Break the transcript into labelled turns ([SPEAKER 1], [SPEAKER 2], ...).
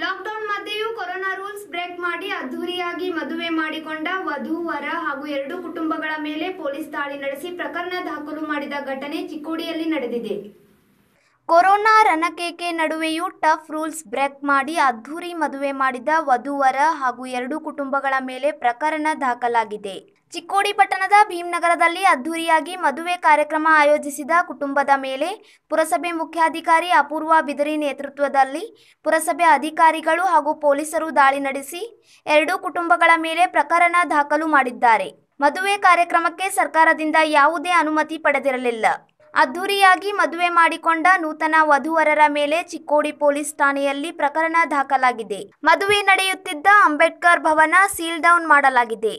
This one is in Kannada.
[SPEAKER 1] ಲಾಕ್ಡೌನ್ ಮಧ್ಯೆಯೂ ಕೊರೋನಾ ರೂಲ್ಸ್ ಬ್ರೇಕ್ ಮಾಡಿ ಅದ್ದೂರಿಯಾಗಿ ಮದುವೆ ಮಾಡಿಕೊಂಡ ವಧು ವರ ಹಾಗೂ ಎರಡು ಕುಟುಂಬಗಳ ಮೇಲೆ ಪೊಲೀಸ್ ದಾಳಿ ನಡೆಸಿ ಪ್ರಕರಣ ದಾಖಲು ಮಾಡಿದ ಘಟನೆ ಚಿಕ್ಕೋಡಿಯಲ್ಲಿ ನಡೆದಿದೆ ಕೊರೋನಾ ರಣಕೇಕೆ ನಡುವೆಯೂ ಟಫ್ ರೂಲ್ಸ್ ಬ್ರೇಕ್ ಮಾಡಿ ಅದ್ಧೂರಿ ಮದುವೆ ಮಾಡಿದ ವಧುವರ ಹಾಗೂ ಎರಡು ಕುಟುಂಬಗಳ ಮೇಲೆ ಪ್ರಕರಣ ದಾಖಲಾಗಿದೆ ಚಿಕ್ಕೋಡಿ ಪಟ್ಟಣದ ಭೀಮನಗರದಲ್ಲಿ ಅದ್ದೂರಿಯಾಗಿ ಮದುವೆ ಕಾರ್ಯಕ್ರಮ ಆಯೋಜಿಸಿದ ಕುಟುಂಬದ ಮೇಲೆ ಪುರಸಭೆ ಮುಖ್ಯಾಧಿಕಾರಿ ಅಪೂರ್ವ ಬಿದರಿ ನೇತೃತ್ವದಲ್ಲಿ ಪುರಸಭೆ ಅಧಿಕಾರಿಗಳು ಹಾಗೂ ಪೊಲೀಸರು ದಾಳಿ ನಡೆಸಿ ಎರಡೂ ಕುಟುಂಬಗಳ ಮೇಲೆ ಪ್ರಕರಣ ದಾಖಲು ಮಾಡಿದ್ದಾರೆ ಮದುವೆ ಕಾರ್ಯಕ್ರಮಕ್ಕೆ ಸರ್ಕಾರದಿಂದ ಯಾವುದೇ ಅನುಮತಿ ಪಡೆದಿರಲಿಲ್ಲ ಅದ್ದೂರಿಯಾಗಿ ಮದುವೆ ಮಾಡಿಕೊಂಡ ನೂತನ ವಧುವರರ ಮೇಲೆ ಚಿಕ್ಕೋಡಿ ಪೊಲೀಸ್ ಠಾಣೆಯಲ್ಲಿ ಪ್ರಕರಣ ದಾಖಲಾಗಿದೆ ಮದುವೆ ನಡೆಯುತ್ತಿದ್ದ ಅಂಬೇಡ್ಕರ್ ಭವನ ಸೀಲ್ ಡೌನ್ ಮಾಡಲಾಗಿದೆ